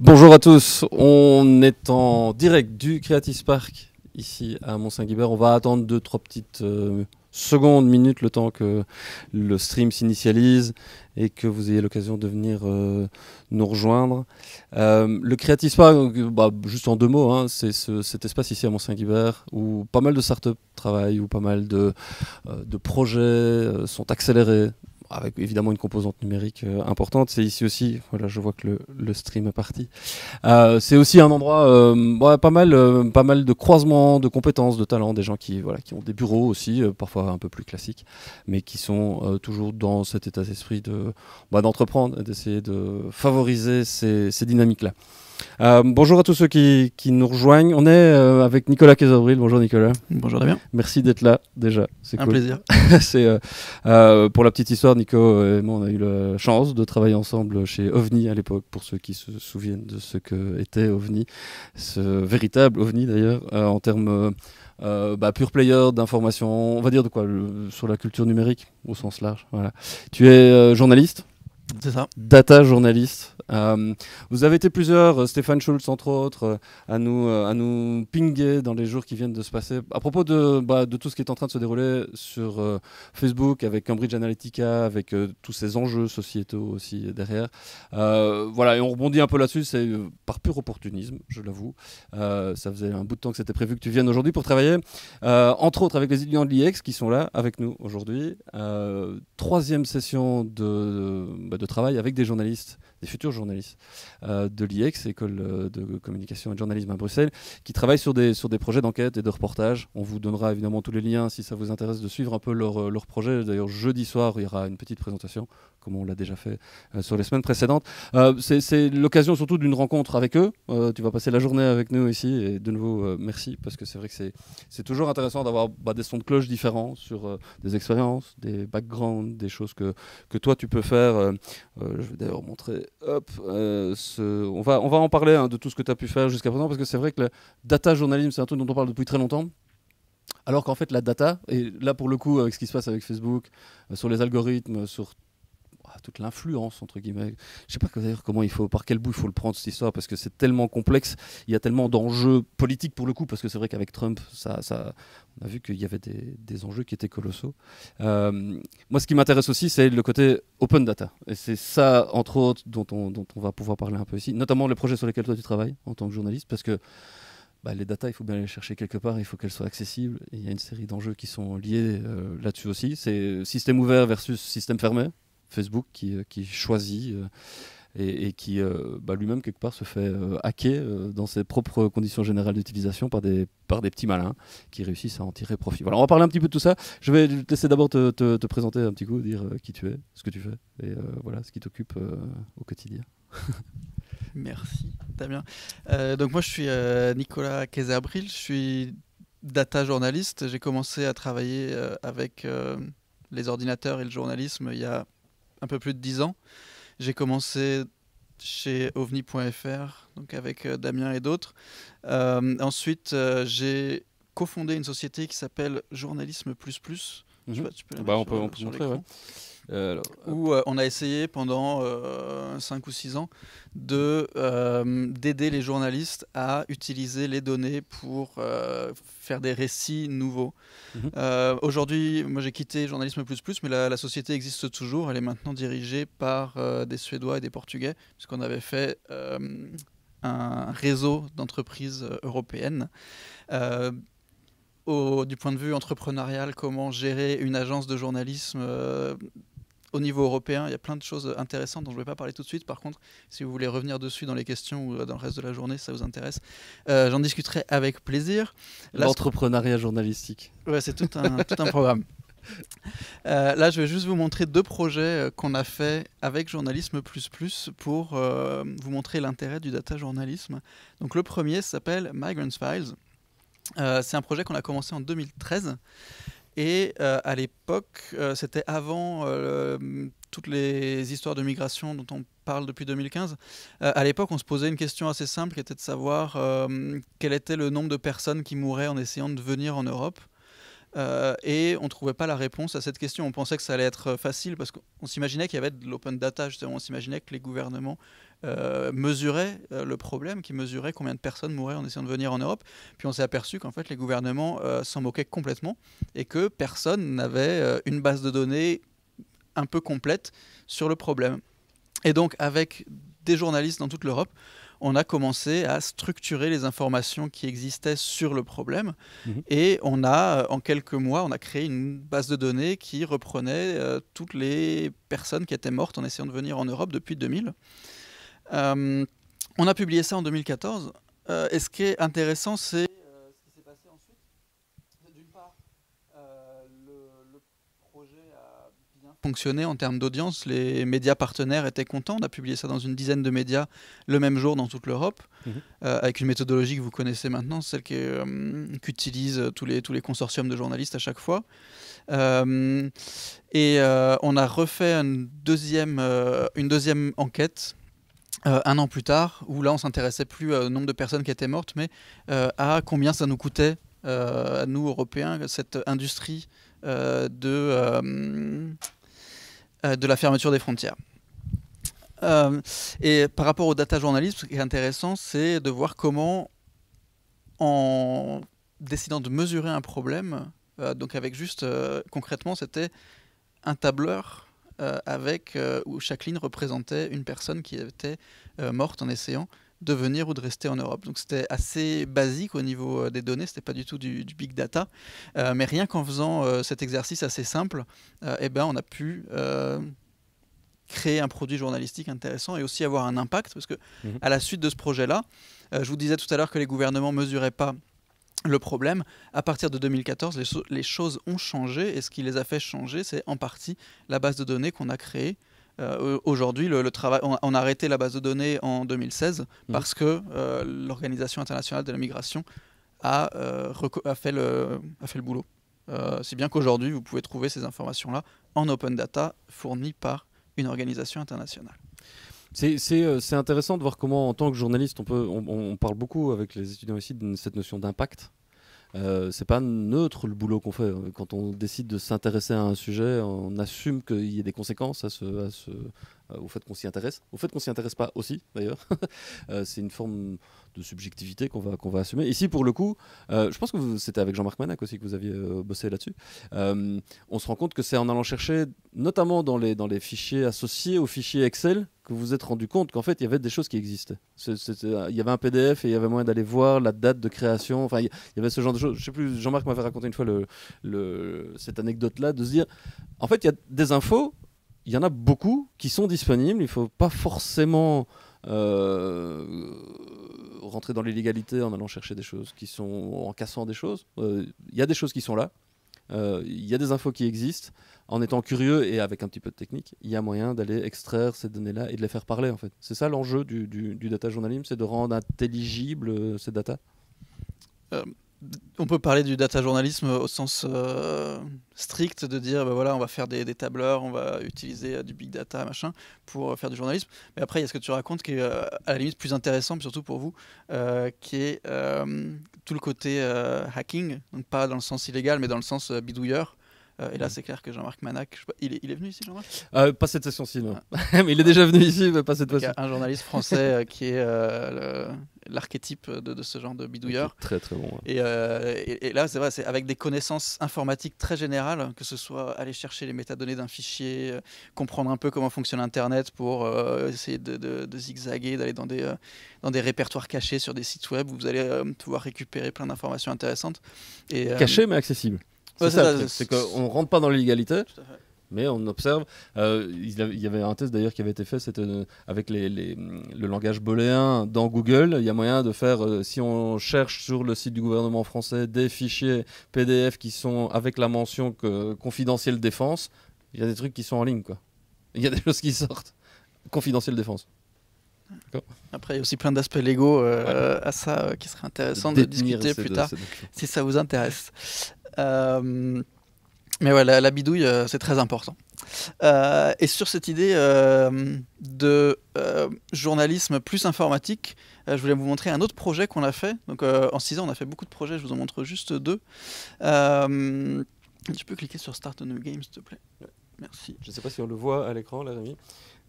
Bonjour à tous, on est en direct du Creative Spark ici à Mont-Saint-Guibert. On va attendre deux, trois petites euh, secondes, minutes, le temps que le stream s'initialise et que vous ayez l'occasion de venir euh, nous rejoindre. Euh, le Creative Spark, bah, juste en deux mots, hein, c'est cet espace ici à Mont-Saint-Guibert où pas mal de startups travaillent, où pas mal de projets sont accélérés avec évidemment une composante numérique euh, importante. C'est ici aussi, voilà, je vois que le, le stream est parti. Euh, c'est aussi un endroit, euh, pas mal, euh, pas mal de croisements, de compétences, de talents, des gens qui, voilà, qui ont des bureaux aussi, euh, parfois un peu plus classiques, mais qui sont toujours dans cet état d'esprit de, bah, d'entreprendre, d'essayer de favoriser ces, ces dynamiques-là. Euh, bonjour à tous ceux qui, nous rejoignent. On est euh, avec Nicolas Cazabril. Bonjour Nicolas. Bonjour Damien. Merci d'être là déjà. C'est Un plaisir. c'est, euh, pour la petite histoire, Nico et moi, on a eu la chance de travailler ensemble chez OVNI à l'époque, pour ceux qui se souviennent de ce que était OVNI, ce véritable OVNI d'ailleurs, en termes... Bah, pure player d'information, on va dire de quoi Sur la culture numérique au sens large. Tu es journaliste. C'est ça. Data journaliste. Euh, vous avez été plusieurs, euh, Stéphane Schulz entre autres, euh, à nous, à nous pinguer dans les jours qui viennent de se passer à propos de, bah, de tout ce qui est en train de se dérouler sur Facebook avec Cambridge Analytica, avec tous ces enjeux sociétaux aussi derrière. voilà, et on rebondit un peu là-dessus, c'est par pur opportunisme, je l'avoue. ça faisait un bout de temps que c'était prévu que tu viennes aujourd'hui pour travailler, entre autres avec les étudiants de l'IEX qui sont là avec nous aujourd'hui. troisième session bah, de travail avec des journalistes des futurs journalistes euh, de l'IEX, École euh, de communication et de journalisme à Bruxelles, qui travaillent sur des, sur des projets d'enquête et de reportage. On vous donnera évidemment tous les liens si ça vous intéresse de suivre un peu leur, euh, leur projet. D'ailleurs, jeudi soir, il y aura une petite présentation comme on l'a déjà fait euh, sur les semaines précédentes. Euh, c'est l'occasion surtout d'une rencontre avec eux. Euh, tu vas passer la journée avec nous ici et de nouveau merci parce que c'est vrai que c'est toujours intéressant d'avoir bah, des sons de cloche différents sur des expériences, des backgrounds, des choses que, que toi tu peux faire. je vais d'ailleurs montrer. on, va, on va en parler hein, de tout ce que tu as pu faire jusqu'à présent parce que c'est vrai que le data journalisme, c'est un truc dont on parle depuis très longtemps. Alors qu'en fait, la data, et là pour le coup, avec ce qui se passe avec Facebook, sur les algorithmes, sur toute l'influence, entre guillemets. Je sais pas d'ailleurs comment il faut, par quel bout il faut le prendre, cette histoire, parce que c'est tellement complexe. Il y a tellement d'enjeux politiques pour le coup, parce que c'est vrai qu'avec Trump, ça, on a vu qu'il y avait des, enjeux qui étaient colossaux. Euh, moi, ce qui m'intéresse aussi, c'est le côté open data. Et c'est ça, entre autres, dont on, dont on va pouvoir parler un peu ici, notamment les projets sur lesquels toi tu travailles en tant que journaliste, parce que. Bah, les datas, il faut bien les chercher quelque part, il faut qu'elles soient accessibles. Et il y a une série d'enjeux qui sont liés euh, là-dessus aussi. C'est système ouvert versus système fermé, Facebook qui, euh, choisit euh, et, qui euh, bah, lui-même quelque part se fait hacker dans ses propres conditions générales d'utilisation par des, par des petits malins qui réussissent à en tirer profit. Voilà, on va parler un petit peu de tout ça. Je vais te laisser d'abord te, te, présenter un petit coup, dire qui tu es, ce que tu fais et voilà ce qui t'occupe au quotidien. Merci Damien. Euh, donc moi je suis Nicolas Casabril, je suis data journaliste. J'ai commencé à travailler avec les ordinateurs et le journalisme il y a un peu plus de 10 ans. J'ai commencé chez ovni.fr, donc avec euh, Damien et d'autres. Euh, ensuite, euh, j'ai cofondé une société qui s'appelle Journalisme Plus Plus. Mhm. Bah, on, peut, euh, où euh, on a essayé pendant 5 euh, ou 6 ans d'aider les journalistes à utiliser les données pour faire des récits nouveaux. Mhm. Aujourd'hui, moi j'ai quitté Journalisme Plus mais la, société existe toujours. Elle est maintenant dirigée par des Suédois et des Portugais, puisqu'on avait fait un réseau d'entreprises européennes. du point de vue entrepreneurial, comment gérer une agence de journalisme au niveau européen, il y a plein de choses intéressantes dont je ne vais pas parler tout de suite. Par contre, si vous voulez revenir dessus dans les questions ou euh, dans le reste de la journée, ça vous intéresse, euh, j'en discuterai avec plaisir. L'entrepreneuriat journalistique. Ouais, c'est tout un, tout un programme. Euh, là, je vais juste vous montrer deux projets qu'on a fait avec Journalisme Plus Plus pour vous montrer l'intérêt du data journalisme. Donc, le premier s'appelle Migrants Files. c'est un projet qu'on a commencé en 2013 et euh, à l'époque, euh, c'était avant euh, toutes les histoires de migration dont on parle depuis 2015. à l'époque, on se posait une question assez simple qui était de savoir quel était le nombre de personnes qui mouraient en essayant de venir en Europe. et on ne trouvait pas la réponse à cette question. On pensait que ça allait être facile parce qu'on s'imaginait qu'il y avait de l'open data, justement. On s'imaginait que les gouvernements euh, mesurait euh, le problème, qui mesurait combien de personnes mouraient en essayant de venir en Europe. Puis on s'est aperçu qu'en fait les gouvernements euh, s'en moquaient complètement et que personne n'avait une base de données un peu complète sur le problème. Et donc avec des journalistes dans toute l'Europe, on a commencé à structurer les informations qui existaient sur le problème. Mhm. Et on a, en quelques mois, on a créé une base de données qui reprenait toutes les personnes qui étaient mortes en essayant de venir en Europe depuis 2000. Euh, on a publié ça en 2014. Euh, et ce qui est intéressant, c'est euh, ce qui s'est passé ensuite. D'une part, le, projet a bien fonctionné en termes d'audience. Les médias partenaires étaient contents. On a publié ça dans une dizaine de médias le même jour dans toute l'Europe, mhm. avec une méthodologie que vous connaissez maintenant, celle qu'utilisent tous, les, consortiums de journalistes à chaque fois. et on a refait une deuxième enquête euh, un an plus tard, où là on s'intéressait plus euh, au nombre de personnes qui étaient mortes, mais euh, à combien ça nous coûtait, à nous Européens, cette industrie de, de la fermeture des frontières. et par rapport au data journalisme, ce qui est intéressant, c'est de voir comment, en décidant de mesurer un problème, donc avec juste concrètement, c'était un tableur euh, avec, euh, où ligne représentait une personne qui était euh, morte en essayant de venir ou de rester en Europe. Donc c'était assez basique au niveau des données, c'était pas du tout du, big data, mais rien qu'en faisant cet exercice assez simple, eh ben on a pu créer un produit journalistique intéressant et aussi avoir un impact parce que mmh à la suite de ce projet-là, je vous disais tout à l'heure que les gouvernements mesuraient pas le problème, à partir de 2014, les, choses ont changé et ce qui les a fait changer, c'est en partie la base de données qu'on a créée. Euh, aujourd'hui, le, travail, on, a arrêté la base de données en 2016 mmh. parce que euh, l'Organisation internationale de la migration euh, a, fait, le, a fait le boulot. si bien qu'aujourd'hui, vous pouvez trouver ces informations-là en open data fournies par une organisation internationale. Euh, c'est intéressant de voir comment, en tant que journaliste, on, peut, on, parle beaucoup avec les étudiants ici de cette notion d'impact. Euh, c'est pas neutre le boulot qu'on fait. Quand on décide de s'intéresser à un sujet, on assume qu'il y ait des conséquences à ce, à ce, euh, au fait qu'on s'y intéresse, au fait qu'on s'y intéresse pas aussi d'ailleurs. Euh, c'est une forme de subjectivité qu'on va, qu'on va assumer. Ici, pour le coup, euh, je pense que c'était avec Jean-Marc Manac aussi que vous aviez bossé là-dessus. on se rend compte que c'est en allant chercher, notamment dans les, dans les fichiers associés aux fichiers Excel, que vous vous êtes rendu compte qu'en fait, il y avait des choses qui existaient. Il y avait un PDF et il y avait moyen d'aller voir la date de création. Enfin, il y, avait ce genre de choses. Je sais plus, Jean-Marc m'avait raconté une fois le cette anecdote-là de se dire, en fait, il y a des infos il y en a beaucoup qui sont disponibles. Il ne faut pas forcément euh, rentrer dans l'illégalité en allant chercher des choses qui sont. en cassant des choses. Euh, il y a des choses qui sont là. Euh, il y a des infos qui existent. En étant curieux et avec un petit peu de technique, il y a moyen d'aller extraire ces données-là et de les faire parler en fait. C'est ça l'enjeu du, du, data journalisme, c'est de rendre intelligible ces data on peut parler du data journalisme au sens euh, strict de dire bah, voilà on va faire des, tableurs on va utiliser euh, du big data machin pour euh, faire du journalisme mais après il y a ce que tu racontes qui est à la limite plus intéressant surtout pour vous qui est tout le côté hacking pas dans le sens illégal mais dans le sens bidouilleur euh, et là, mm. c'est clair que Jean-Marc Manac, il, est, il, est, venu ici, Jean-Marc euh, Pas cette session-ci, non. Ah. mais il est déjà venu ici, mais pas cette fois Un journaliste français euh, qui est l'archétype de, ce genre de bidouilleur. Très, très bon. Et, là, c'est vrai, c'est avec des connaissances informatiques très générales, que ce soit aller chercher les métadonnées d'un fichier, comprendre un peu comment fonctionne Internet pour essayer de, zigzaguer, d'aller dans des, dans des répertoires cachés sur des sites web où vous allez pouvoir récupérer plein d'informations intéressantes. Et, Caché mais accessible. C'est qu'on ne rentre pas dans l'illégalité mais on observe. Euh, il y avait un test d'ailleurs qui avait été fait, c'était euh, avec le langage booléen dans Google. Il y a moyen de faire, euh, si on cherche sur le site du gouvernement français des fichiers PDF qui sont avec la mention que, confidentiel défense, il y a des trucs qui sont en ligne. Quoi. Il y a des choses qui sortent. confidentielle défense. Après, il y a aussi plein d'aspects légaux à ça qui seraient intéressant de, discuter plus tard si ça vous intéresse. Euh, mais voilà la, bidouille, euh, c'est très important. Euh, et sur cette idée de journalisme plus informatique, je voulais vous montrer un autre projet qu'on a fait. Donc en 6 ans, on a fait beaucoup de projets, je vous en montre juste deux. tu peux cliquer sur Start a New Game, s'il te plaît. Merci. Je ne sais pas si on le voit à l'écran, là, Rémi.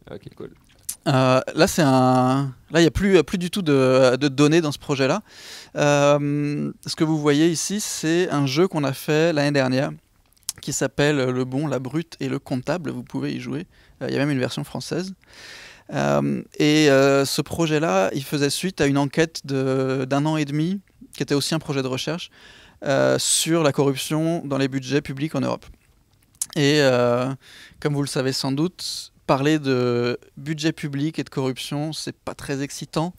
Ah, ok, cool. Euh, là, c'est il n'y a plus, du tout de, données dans ce projet-là. Euh, ce que vous voyez ici, c'est un jeu qu'on a fait l'année dernière qui s'appelle Le Bon, la Brute et le Comptable. Vous pouvez y jouer. Euh, il y a même une version française. et ce projet-là, il faisait suite à une enquête d'un an et demi, qui était aussi un projet de recherche, sur la corruption dans les budgets publics en Europe. Et comme vous le savez sans doute, parler de budget public et de corruption, c'est pas très excitant.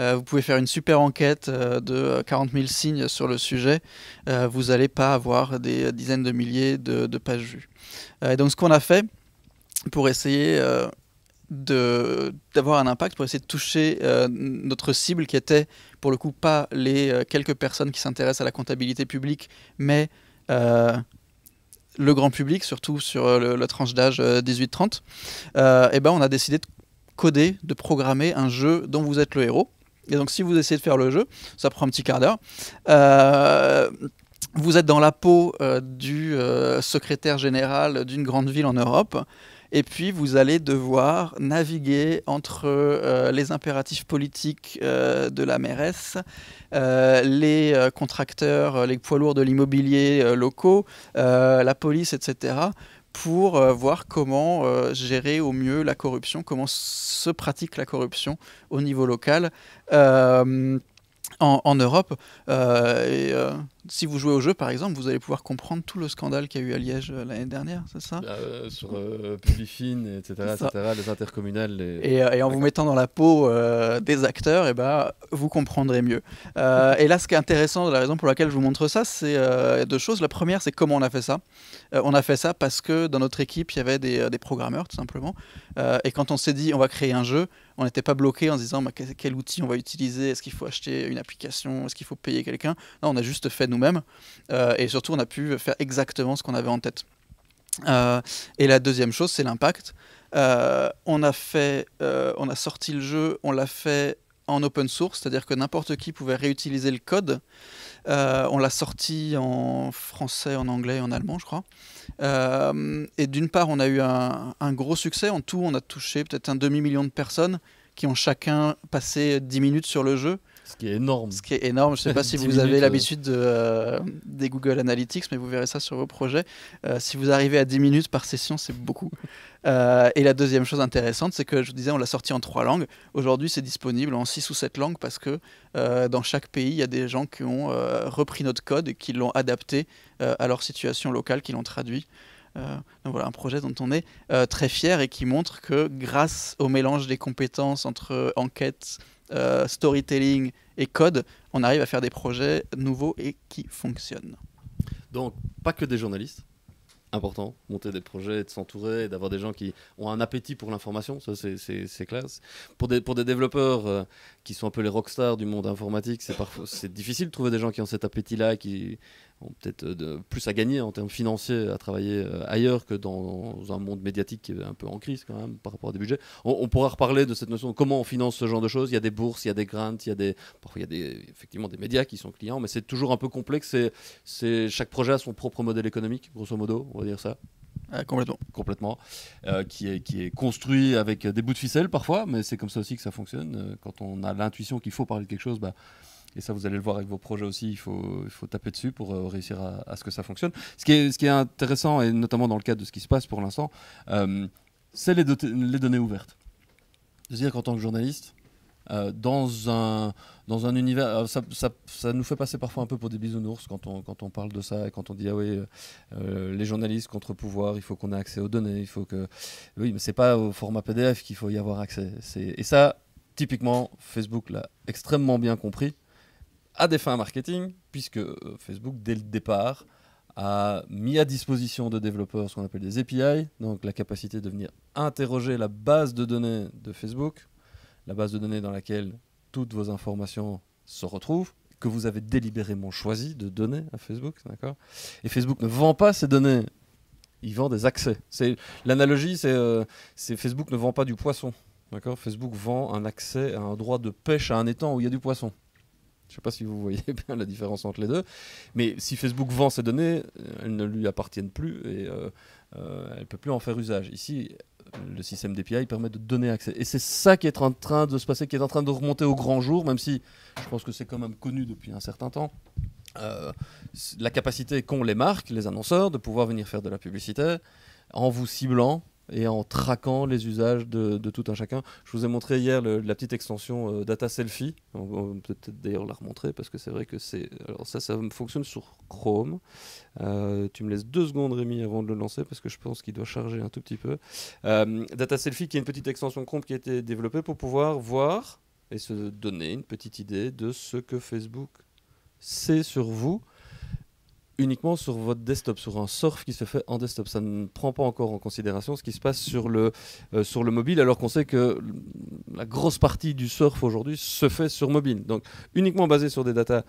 Euh, vous pouvez faire une super enquête euh, de 40 000 signes sur le sujet, euh, vous n'allez pas avoir des dizaines de milliers de, de pages vues. et donc ce qu'on a fait pour essayer d'avoir un impact, pour essayer de toucher notre cible qui était pour le coup pas les quelques personnes qui s'intéressent à la comptabilité publique, mais le grand public, surtout sur euh, la tranche d'âge 18-30, euh, euh, eh ben on a décidé de coder, de programmer un jeu dont vous êtes le héros. Et donc si vous essayez de faire le jeu, ça prend un petit quart d'heure. vous êtes dans la peau du secrétaire général d'une grande ville en Europe. Et puis vous allez devoir naviguer entre les impératifs politiques de la mairesse euh, les euh, contracteurs, euh, les poids lourds de l'immobilier locaux, la police, etc., pour voir comment gérer au mieux la corruption, comment se pratique la corruption au niveau local en, Europe si vous jouez au jeu, par exemple, vous allez pouvoir comprendre tout le scandale qu'il y a eu à Liège euh, l'année dernière, c'est ça bah, euh, Sur euh, Publifine, etc., etc., les intercommunales. Et, en vous mettant dans la peau des acteurs, et eh ben, vous comprendrez mieux. et là, ce qui est intéressant, la raison pour laquelle je vous montre ça, c'est deux choses. La première, c'est comment on a fait ça. on a fait ça parce que dans notre équipe, il y avait des, programmeurs, tout simplement. et quand on s'est dit, on va créer un jeu, on n'était pas bloqué en se disant, quel, quel outil on va utiliser Est-ce qu'il faut acheter une application Est-ce qu'il faut payer quelqu'un Non, on a juste fait nous-mêmes. Euh, et surtout, on a pu faire exactement ce qu'on avait en tête. Euh, et la deuxième chose, c'est l'impact. Euh, on a fait, on a sorti le jeu, on l'a fait en open source, c'est-à-dire que n'importe qui pouvait réutiliser le code. on l'a sorti en français, en anglais, en allemand, je crois. et d'une part, on a eu un, un, gros succès. En tout, on a touché peut-être un demi-million de personnes qui ont chacun passé 10 minutes sur le jeu. Ce qui est énorme. Ce qui est énorme. Je ne sais pas si vous avez euh. l'habitude de, euh, des Google Analytics, mais vous verrez ça sur vos projets. Euh, si vous arrivez à 10 minutes par session, c'est beaucoup. et la deuxième chose intéressante, c'est que je vous disais, on l'a sorti en trois langues. Aujourd'hui, c'est disponible en six ou sept langues parce que dans chaque pays, il y a des gens qui ont repris notre code et qui l'ont adapté à leur situation locale, qui l'ont traduit. donc voilà un projet dont on est très fier et qui montre que grâce au mélange des compétences entre enquête, euh, storytelling et code, on arrive à faire des projets nouveaux et qui fonctionnent. Donc, pas que des journalistes important, monter des projets, de s'entourer, d'avoir des gens qui ont un appétit pour l'information, ça c'est classe. Pour des, pour des développeurs euh, qui sont un peu les rockstars du monde informatique, c'est difficile de trouver des gens qui ont cet appétit-là, qui peut-être euh, plus à gagner en termes financiers à travailler euh, ailleurs que dans un monde médiatique qui est un peu en crise quand même par rapport à des budgets. On, pourra reparler de cette notion comment on finance ce genre de choses. Il y a des bourses, il y a des grants, il y a des il y des effectivement des médias qui sont clients, mais c'est toujours un peu complexe. C'est chaque projet a son propre modèle économique, grosso modo, on va dire ça. Ah, complètement. Complètement. Euh, qui, est, qui est construit avec des bouts de ficelle parfois, mais c'est comme ça aussi que ça fonctionne. Quand on a l'intuition qu'il faut parler de quelque chose, bah, et ça, vous allez le voir avec vos projets aussi, il faut, il faut taper dessus pour euh, réussir à, ce que ça fonctionne. Ce qui, est, ce qui est intéressant, et notamment dans le cadre de ce qui se passe pour l'instant, euh, c'est les, les, données ouvertes. C'est-à-dire qu'en tant que journaliste, euh, dans, un, dans un univers. Ça, nous fait passer parfois un peu pour des bisounours quand on, quand on parle de ça et quand on dit Ah oui, les journalistes contre pouvoir, il faut qu'on ait accès aux données, il faut que. Oui, mais c'est pas au format PDF qu'il faut y avoir accès. Et ça, typiquement, Facebook l'a extrêmement bien compris à des fins marketing, puisque euh, Facebook, dès le départ, a mis à disposition de développeurs ce qu'on appelle des API, donc la capacité de venir interroger la base de données de Facebook, la base de données dans laquelle toutes vos informations se retrouvent, que vous avez délibérément choisi de donner à Facebook, Et Facebook ne vend pas ces données, il vend des accès. C'est l'analogie, c'est euh, Facebook ne vend pas du poisson, Facebook vend un accès à un droit de pêche à un étang où il y a du poisson. Je ne sais pas si vous voyez bien la différence entre les deux. Mais si Facebook vend ses données, euh, elles ne lui appartiennent plus et euh, euh, elle ne peut plus en faire usage. Ici, le système d'API permet de donner accès. Et c'est ça qui est en train de se passer, qui est en train de remonter au grand jour, même si je pense que c'est quand même connu depuis un certain temps. la capacité qu'ont les marques, les annonceurs, de pouvoir venir faire de la publicité en vous ciblant et en traquant les usages de, tout un chacun. Je vous ai montré hier la petite extension euh, Data Selfie. On, va peut être d'ailleurs la remontrer parce que c'est vrai que c'est. Alors ça, ça fonctionne sur Chrome. Euh, tu me laisses deux secondes, Rémi, avant de le lancer parce que je pense qu'il doit charger un tout petit peu. Euh, Data Selfie, qui est une petite extension Chrome qui a été développée pour pouvoir voir et se donner une petite idée de ce que Facebook sait sur vous uniquement sur votre desktop, sur un surf qui se fait en desktop. Ça ne prend pas encore en considération ce qui se passe sur le, euh, sur le mobile, alors qu'on sait que la grosse partie du surf aujourd'hui se fait sur mobile. Donc uniquement basé sur des datas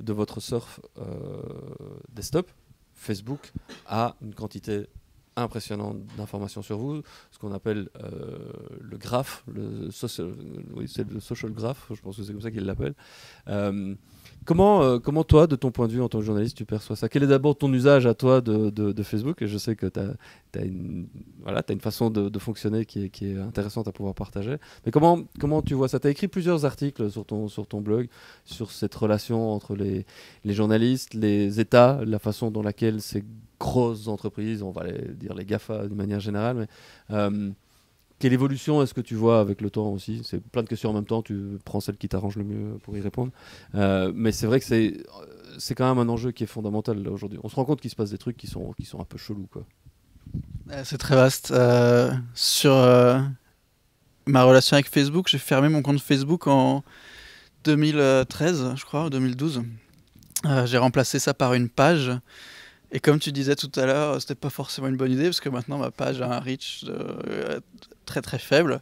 de votre surf euh, desktop, Facebook a une quantité impressionnante d'informations sur vous, ce qu'on appelle euh, le graphe, le social, le social graph, je pense que c'est comme ça qu'ils l'appellent. Comment, euh, comment toi, de ton point de vue en tant que journaliste, tu perçois ça Quel est d'abord ton usage à toi de, Facebook Et je sais que tu as, voilà, as, une façon de, fonctionner qui est, intéressante à pouvoir partager. Mais comment, comment tu vois ça Tu as écrit plusieurs articles sur ton, sur ton blog, sur cette relation entre les, journalistes, les États, la façon dans laquelle ces grosses entreprises, on va dire les GAFA d'une manière générale, mais... Euh, quelle évolution est-ce que tu vois avec le temps aussi C'est plein de questions en même temps, tu prends celle qui t'arrange le mieux pour y répondre. Euh, mais c'est vrai que c'est, quand même un enjeu qui est fondamental aujourd'hui. On se rend compte qu'il se passe des trucs qui sont, qui sont un peu chelous. Euh, c'est très vaste. Euh, sur ma relation avec Facebook, j'ai fermé mon compte Facebook en 2013, je crois, ou 2012. j'ai remplacé ça par une page et comme tu disais tout à l'heure, c'était pas forcément une bonne idée parce que maintenant ma page a un reach euh, très très faible.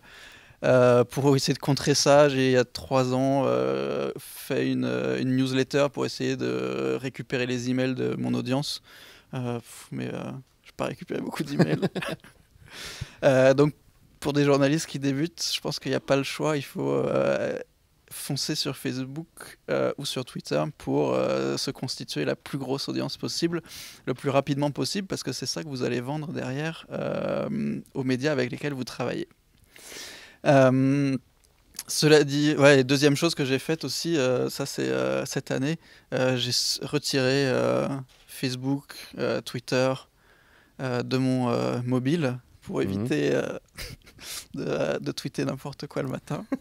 Euh, pour essayer de contrer ça, j'ai il y a trois ans euh, fait une, newsletter pour essayer de récupérer les emails de mon audience. mais je n'ai pas récupéré beaucoup d'emails. donc pour des journalistes qui débutent, je pense qu'il n'y a pas le choix. Il faut foncer sur Facebook euh, ou sur Twitter pour euh, se constituer la plus grosse audience possible, le plus rapidement possible, parce que c'est ça que vous allez vendre derrière euh, aux médias avec lesquels vous travaillez. cela dit, deuxième chose que j'ai faite aussi, ça c'est cette année, j'ai retiré Facebook, Twitter de mon mobile pour mhm. éviter euh, de, tweeter n'importe quoi le matin.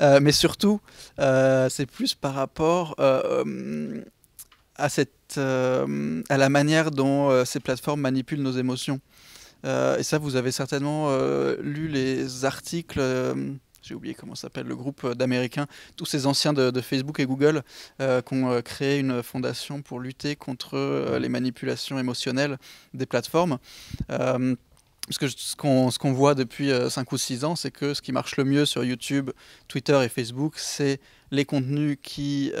Euh, mais surtout, euh, c'est plus par rapport à, cette, à la manière dont ces plateformes manipulent nos émotions. et ça, vous avez certainement lu les articles j'ai oublié comment s'appelle le groupe euh, d'Américains, tous ces anciens de, Facebook et Google euh, qui ont euh, créé une fondation pour lutter contre les manipulations émotionnelles des plateformes. Parce que ce qu'on voit depuis 5 ou 6 ans, c'est que ce qui marche le mieux sur YouTube, Twitter et Facebook, c'est les contenus qui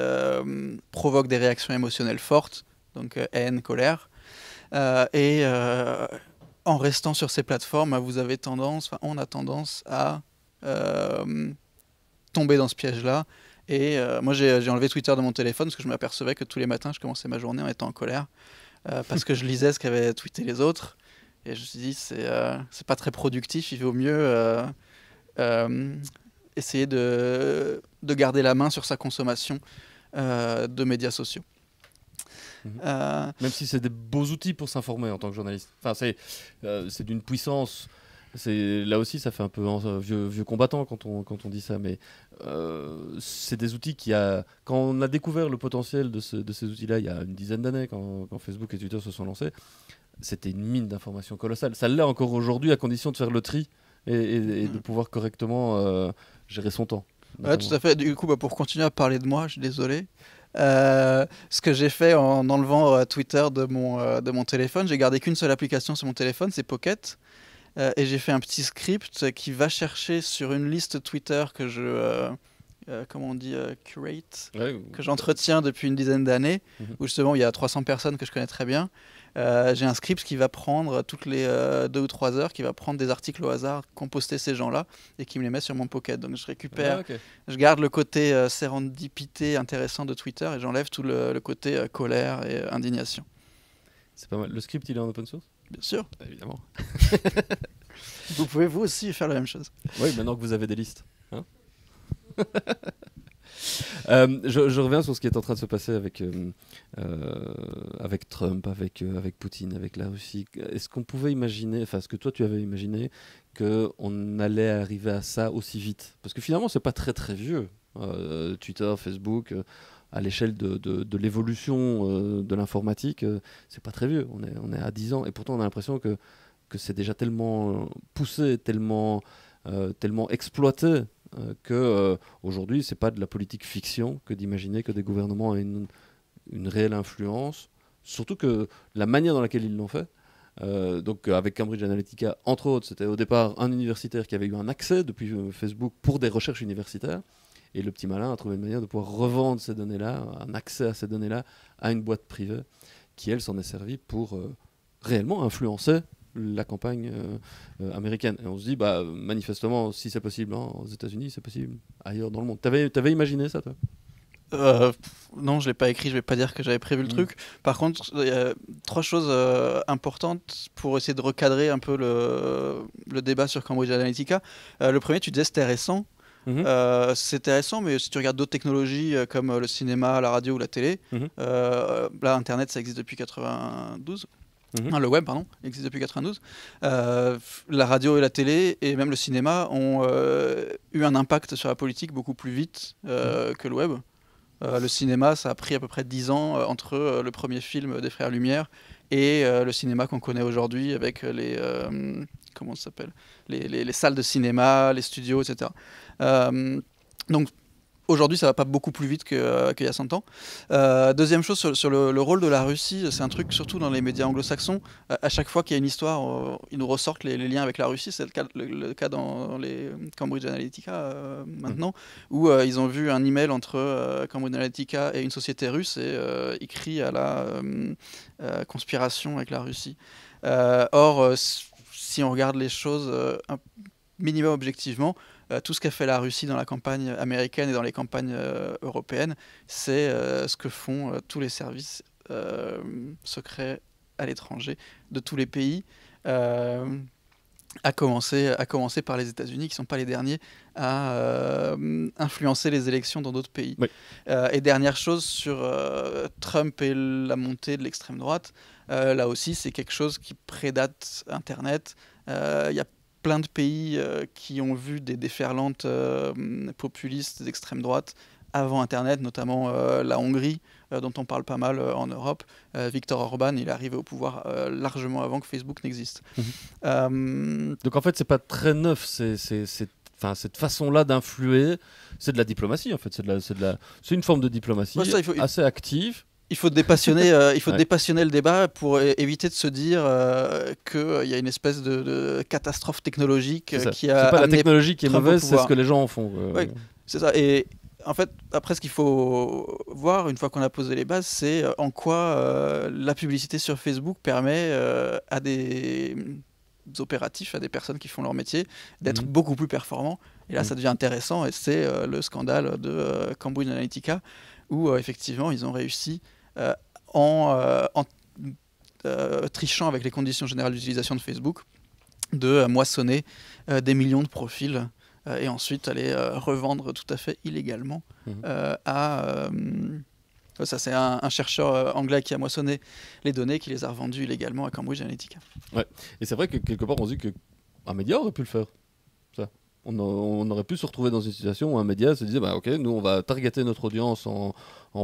provoquent des réactions émotionnelles fortes, donc haine, colère. et en restant sur ces plateformes, vous avez tendance, on a tendance à euh, tomber dans ce piège-là. Et euh, moi, j'ai enlevé Twitter de mon téléphone parce que je m'apercevais que tous les matins, je commençais ma journée en étant en colère euh, parce que je lisais ce qu'avaient tweeté les autres. Et je me suis dit, c'est c'est pas très productif, il vaut mieux essayer de, de, garder la main sur sa consommation de médias sociaux. Mhm. Même si c'est des beaux outils pour s'informer en tant que journaliste. Enfin, c'est d'une puissance c'est là aussi, ça fait un peu vieux, combattant quand on quand on dit ça, mais euh, c'est des outils qui a quand on a découvert le potentiel de, ces outils-là il y a une dizaine d'années quand, Facebook et Twitter se sont lancés, c'était une mine d'informations colossales Ça l'est encore aujourd'hui à condition de faire le tri et, de pouvoir correctement euh, gérer son temps. tout à fait. Du coup, bah, pour continuer à parler de moi, je suis désolé. Euh, ce que j'ai fait en enlevant Twitter de mon, de mon téléphone, j'ai gardé qu'une seule application sur mon téléphone, c'est Pocket. Euh, et j'ai fait un petit script qui va chercher sur une liste Twitter que je, euh, euh, comment on dit, curate, que j'entretiens depuis une dizaine d'années, mhm. où justement il y a 300 personnes que je connais très bien. j'ai un script qui va prendre toutes les deux ou trois heures, qui va prendre des articles au hasard qu'ont ces gens-là et qui me les met sur mon pocket. Donc je récupère, ah, je garde le côté sérendipité intéressant de Twitter et j'enlève tout le, le côté colère et indignation. C'est pas mal. Le script, il est en open source Bien sûr, bah, évidemment. vous pouvez vous aussi faire la même chose. Oui, maintenant que vous avez des listes. Hein. Euh, je, reviens sur ce qui est en train de se passer avec, euh, euh, avec Trump, avec, avec Poutine, avec la Russie. Est-ce qu'on pouvait imaginer, enfin, ce que toi tu avais imaginé, qu'on allait arriver à ça aussi vite Parce que finalement, c'est pas très très vieux. Twitter, Facebook, à l'échelle de, l'évolution euh, de l'informatique, euh, c'est pas très vieux. On est, à 10 ans et pourtant on a l'impression que, c'est déjà tellement euh, poussé, tellement, exploité que aujourd'hui c'est pas de la politique fiction que d'imaginer que des gouvernements aient une, une, réelle influence. Surtout que la manière dans laquelle ils l'ont fait. donc avec Cambridge Analytica, entre autres, c'était au départ un universitaire qui avait eu un accès depuis Facebook pour des recherches universitaires. Et le petit malin a trouvé une manière de pouvoir revendre ces données-là, un accès à ces données-là, à une boîte privée qui, elle, s'en est servie pour euh, réellement influencer la campagne euh, euh, américaine. Et on se dit, bah, manifestement, si c'est possible hein, aux États-Unis, c'est possible ailleurs dans le monde. Tu avais imaginé ça, toi non, je l'ai pas écrit, je vais pas dire que j'avais prévu le mm. truc. Par contre, il y a trois choses importantes pour essayer de recadrer un peu le, débat sur Cambridge Analytica. le premier, tu disais c'était récent. Mhm. Euh, c'est intéressant, mais si tu regardes d'autres technologies euh, comme euh, le cinéma, la radio ou la télé, mhm. là, Internet, ça existe depuis 92. Mhm. le web, pardon, existe depuis 92. la radio et la télé, et même le cinéma, ont eu un impact sur la politique beaucoup plus vite que le web. le cinéma, ça a pris à peu près 10 ans entre le premier film des Frères Lumière et le cinéma qu'on connaît aujourd'hui avec les comment ça s'appelle les, salles de cinéma, les studios, etc. Euh, donc aujourd'hui, ça va pas beaucoup plus vite euh, qu'il y a 100 ans. Euh, deuxième chose sur, le, rôle de la Russie, c'est un truc surtout dans les médias anglo-saxons. à chaque fois qu'il y a une histoire, ils nous ressortent les, liens avec la Russie. C'est le cas, le, cas dans, les Cambridge Analytica mmh. maintenant, où ils ont vu un email entre Cambridge Analytica et une société russe et écrit à la conspiration avec la Russie. or, si on regarde les choses euh, un minimum objectivement, euh, tout ce qu'a fait la Russie dans la campagne américaine et dans les campagnes euh, européennes, c'est ce que font tous les services secrets à l'étranger de tous les pays à commencer, à commencer par les États-Unis, qui ne sont pas les derniers à influencer les élections dans d'autres pays. et dernière chose sur Trump et la montée de l'extrême droite, euh, là aussi, c'est quelque chose qui prédate Internet. Il euh, y a plein de pays euh, qui ont vu des déferlantes populistes d'extrême droite avant Internet, notamment la Hongrie, dont on parle pas mal en Europe. Viktor Orban, il est arrivé au pouvoir largement avant que Facebook n'existe. Mhm. Donc en fait, c'est pas très neuf, c'est cette façon-là d'influer, c'est de la diplomatie en fait, c'est une forme de diplomatie assez active il faut dépassionner, euh, il faut dépassionner le débat pour éviter de se dire euh, que qu'il euh, y a une espèce de, catastrophe technologique qui a. C'est pas la technologie qui est mauvaise, c'est ce que les gens en font. c'est ça. Et en fait, après, ce qu'il faut voir une fois qu'on a posé les bases, c'est en quoi la publicité sur Facebook permet à des mm, opératifs, à des personnes qui font leur métier, d'être mhm. beaucoup plus performants. Et là, mhm. ça devient intéressant, et c'est le scandale de Cambridge Analytica, où effectivement, ils ont réussi euh, en, euh, euh, trichant avec les conditions générales d'utilisation de Facebook, de moissonner des millions de profils et ensuite aller revendre tout à fait illégalement mhm. à... Ça, c'est un, chercheur anglais qui a moissonné les données, qui les a revendues illégalement à Cambridge Analytica. Et c'est vrai que quelque part, on se dit qu'un média aurait pu le faire. On, aurait pu se retrouver dans une situation où un média se disait bah, Ok, nous, on va targeter notre audience en,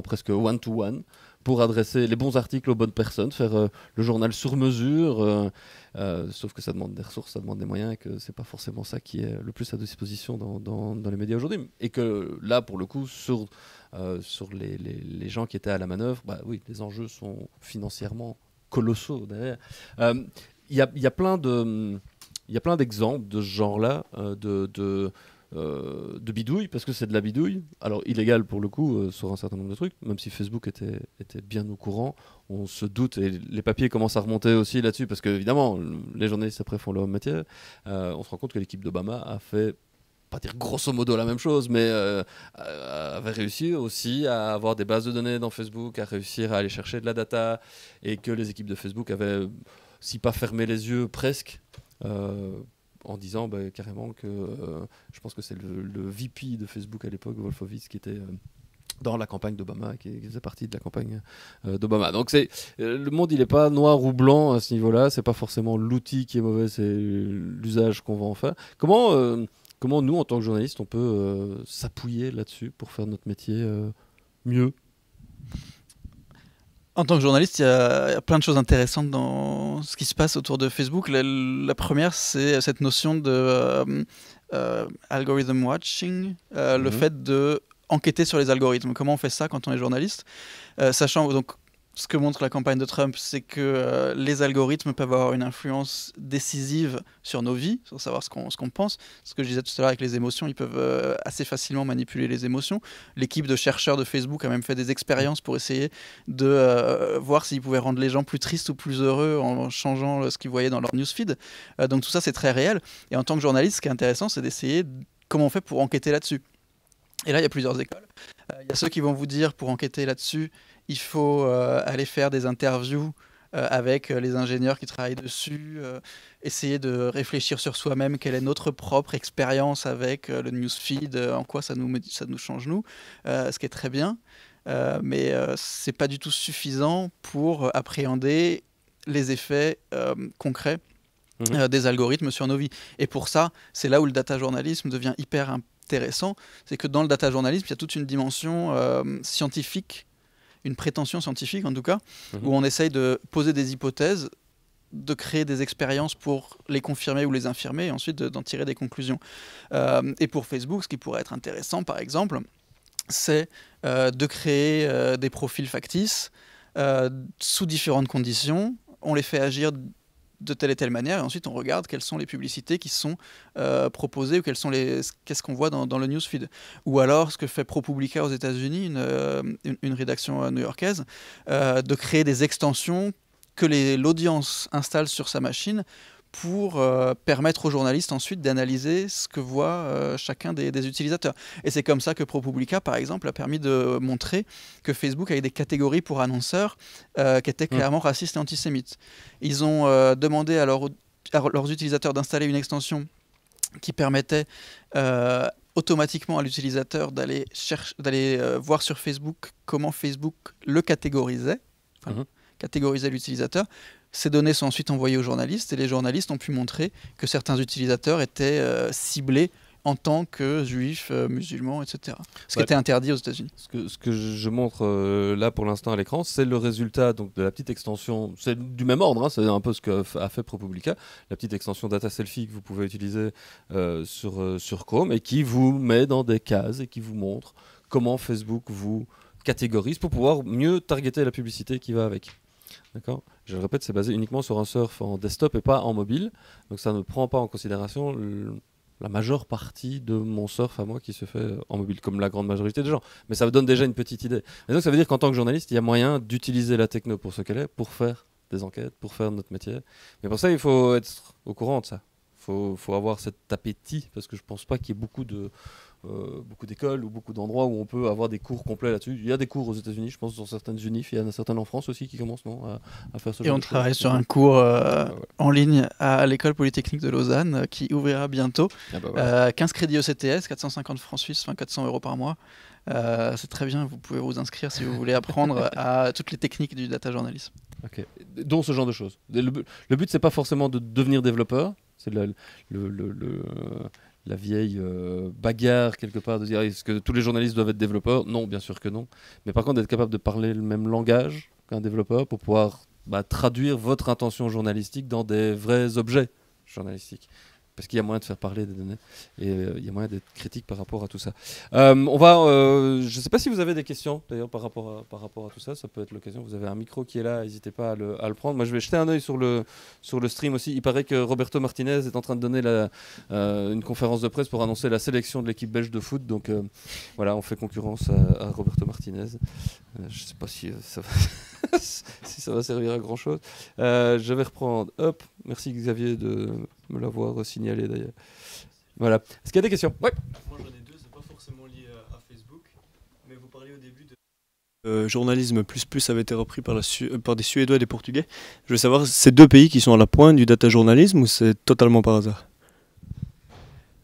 presque one-to-one. one to one pour adresser les bons articles aux bonnes personnes, faire euh, le journal sur mesure. Euh, euh, sauf que ça demande des ressources, ça demande des moyens, et que c'est pas forcément ça qui est le plus à disposition dans, les médias aujourd'hui. Et que là, pour le coup, sur, sur les, gens qui étaient à la manœuvre, bah oui, les enjeux sont financièrement colossaux Il y a, plein de. Il y plein d'exemples de ce genre-là, de, de euh, de bidouille, parce que c'est de la bidouille. Alors illégal pour le coup, euh, sur un certain nombre de trucs, même si Facebook était, était bien au courant, on se doute, et les papiers commencent à remonter aussi là-dessus, parce que évidemment, les journalistes après font leur matière euh, on se rend compte que l'équipe d'Obama a fait pas dire grosso modo la même chose, mais avait réussi aussi à avoir des bases de données dans Facebook, à réussir à aller chercher de la data, et que les équipes de Facebook avaient, si pas fermé les yeux, presque, euh, en disant bah, carrément que euh, je pense que c'est le, VP de Facebook à l'époque, Wolfowitz, qui était euh, dans la campagne d'Obama, qui, faisait partie de la campagne euh, d'Obama. Donc c'est le monde, il n'est pas noir ou blanc à ce niveau-là. Ce n'est pas forcément l'outil qui est mauvais, c'est l'usage qu'on va en faire. Comment, comment nous, en tant que journalistes, on peut s'appuyer là-dessus pour faire notre métier mieux en tant que journaliste, il y, a, plein de choses intéressantes dans ce qui se passe autour de Facebook. La, première, c'est cette notion de euh, euh, algorithm watching, euh, le mhm. fait de enquêter sur les algorithmes. Comment on fait ça quand on est journaliste Sachant donc ce que montre la campagne de Trump, c'est que euh, les algorithmes peuvent avoir une influence décisive sur nos vies, sur savoir ce qu'on pense. Ce que je disais tout à l'heure avec les émotions, ils peuvent euh, assez facilement manipuler les émotions. L'équipe de chercheurs de Facebook a même fait des expériences pour essayer de euh, voir s'ils pouvaient rendre les gens plus tristes ou plus heureux en changeant ce qu'ils voyaient dans leur newsfeed. donc tout ça, c'est très réel. Et en tant que journaliste, ce qui est intéressant, c'est d'essayer comment on fait pour enquêter là-dessus. Et là, il y a plusieurs écoles. Il y a ceux qui vont vous dire, pour enquêter là-dessus, il faut euh, aller faire des interviews euh, avec euh, les ingénieurs qui travaillent dessus, essayer de réfléchir sur soi-même quelle est notre propre expérience avec le newsfeed, en quoi ça nous, ça nous change nous, ce qui est très bien. mais c'est pas du tout suffisant pour appréhender les effets concrets mmh. des algorithmes sur nos vies. Et pour ça, c'est là où le data journalisme devient hyper intéressant, c'est que dans le data journalisme, il y a toute une dimension scientifique une prétention scientifique en tout cas, mhm. où on essaye de poser des hypothèses, de créer des expériences pour les confirmer ou les infirmer, et ensuite d'en tirer des conclusions. Euh, et pour Facebook, ce qui pourrait être intéressant, par exemple, c'est euh, de créer euh, des profils factices sous différentes conditions. On les fait agir de telle et telle manière, et ensuite on regarde quelles sont les publicités qui sont euh, proposées ou quelles sont les qu'est-ce qu'on voit dans, le newsfeed. Ou alors ce que fait ProPublica aux États-Unis, une, euh, une, rédaction euh, new-yorkaise, de créer des extensions que l'audience installe sur sa machine pour euh, permettre aux journalistes ensuite d'analyser ce que voit euh, chacun des, utilisateurs. Et c'est comme ça que ProPublica, par exemple, a permis de montrer que Facebook avait des catégories pour annonceurs euh, qui étaient mm. clairement racistes et antisémites. Ils ont demandé à, leurs utilisateurs d'installer une extension qui permettait automatiquement à l'utilisateur d'aller voir sur Facebook comment Facebook le catégorisait. Mm-hmm. catégorisait l'utilisateur. Ces données sont ensuite envoyées aux journalistes et les journalistes ont pu montrer que certains utilisateurs étaient euh, ciblés en tant que juifs, euh, musulmans, etc. Ce qui était interdit aux États-Unis. Ce que, je montre euh, là pour l'instant à l'écran, c'est le résultat donc, de la petite extension, c'est du même ordre, hein, c'est un peu ce qu'a fait ProPublica, la petite extension Data Selfie que vous pouvez utiliser sur, sur Chrome et qui vous met dans des cases et qui vous montre comment Facebook vous catégorise pour pouvoir mieux targeter la publicité qui va avec. D'accord Je le répète, c'est basé uniquement sur un surf en desktop et pas en mobile. Donc ça ne prend pas en considération la majeure partie de mon surf à moi qui se fait euh, en mobile, comme la grande majorité des gens. Mais ça me donne déjà une petite idée. Et donc ça veut dire qu'en tant que journaliste, il y a moyen d'utiliser la techno pour ce qu'elle est, pour faire des enquêtes, pour faire notre métier. Mais pour ça, il faut être au courant de ça. Il faut, faut avoir cet appétit, parce que je ne pense pas qu'il y ait beaucoup de euh, beaucoup d'écoles ou beaucoup d'endroits où on peut avoir des cours complets là-dessus. Il y a des cours aux États-Unis, je pense, dans certaines unis. il y en a certaines en France aussi qui commencent à, faire ce Et on travaille sur un cours euh, en ligne à l'école polytechnique de Lausanne euh, qui ouvrira bientôt. 15 ah, bah crédits ECTS, 450 francs suisses, enfin 400 euros par mois. c'est très bien, vous pouvez vous inscrire si vous voulez apprendre à toutes les techniques du data journalisme. Dont ce genre de choses. Le, le but, c'est pas forcément de devenir développeur, c'est le, la vieille euh, bagarre quelque part de dire est-ce que tous les journalistes doivent être développeurs Non, bien sûr que non. Mais par contre, d'être capable de parler le même langage qu'un développeur pour pouvoir bah, traduire votre intention journalistique dans des vrais objets journalistiques parce qu'il y a moyen de faire parler des données et euh, il y a moyen d'être critique par rapport à tout ça. Euh, on va, euh, je ne sais pas si vous avez des questions d'ailleurs par rapport à, par rapport à tout ça, ça peut être l'occasion. Vous avez un micro qui est là, n'hésitez pas à le, prendre. Moi, je vais jeter un œil sur le sur le stream aussi. Il paraît que Roberto Martinez est en train de donner la, une conférence de presse pour annoncer la sélection de l'équipe belge de foot. Donc voilà, on fait concurrence à, Roberto Martinez. je ne sais pas si ça si ça va servir à grand chose. je vais reprendre. Hop. Merci Xavier de me l'avoir signalé d'ailleurs. Voilà. Est-ce qu'il y a des questions Moi j'en ai deux, c'est pas forcément lié à Facebook, mais vous parliez au début de. Le euh, journalisme plus plus avait été repris euh, par, des Suédois et des Portugais. Je veux savoir, c'est deux pays qui sont à la pointe du data journalisme ou c'est totalement par hasard